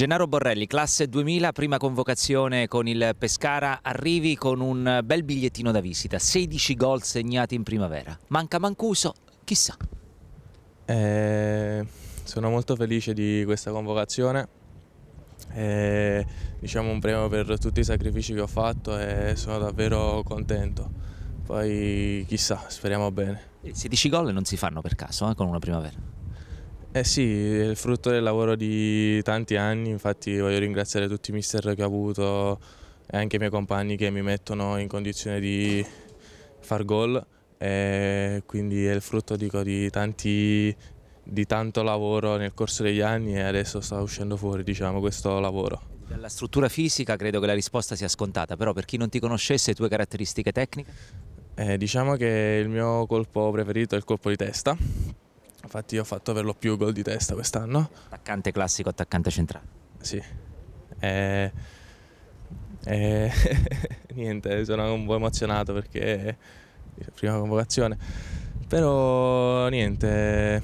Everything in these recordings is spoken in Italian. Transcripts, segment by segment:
Gennaro Borrelli, classe 2000, prima convocazione con il Pescara, arrivi con un bel bigliettino da visita, 16 gol segnati in primavera. Manca Mancuso, chissà. Eh, sono molto felice di questa convocazione, eh, diciamo un premio per tutti i sacrifici che ho fatto e sono davvero contento. Poi chissà, speriamo bene. 16 gol non si fanno per caso eh, con una primavera. Eh sì, è il frutto del lavoro di tanti anni, infatti voglio ringraziare tutti i mister che ho avuto e anche i miei compagni che mi mettono in condizione di far gol, e quindi è il frutto dico, di, tanti, di tanto lavoro nel corso degli anni e adesso sta uscendo fuori diciamo, questo lavoro. Dalla struttura fisica credo che la risposta sia scontata, però per chi non ti conoscesse, le tue caratteristiche tecniche? Eh, diciamo che il mio colpo preferito è il colpo di testa, Infatti io ho fatto per lo più gol di testa quest'anno. Attaccante classico, attaccante centrale. Sì. Eh, eh, niente, sono un po' emozionato perché è la prima convocazione. Però niente,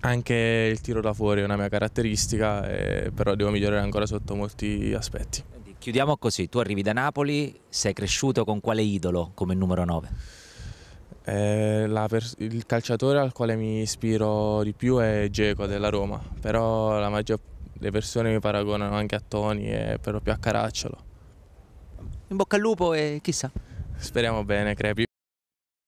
anche il tiro da fuori è una mia caratteristica, eh, però devo migliorare ancora sotto molti aspetti. Chiudiamo così, tu arrivi da Napoli, sei cresciuto con quale idolo come numero 9? Eh, il calciatore al quale mi ispiro di più è Geco della Roma, però la maggior le persone mi paragonano anche a Tony e proprio a Caracciolo. In bocca al lupo e chissà. Speriamo bene, crepi.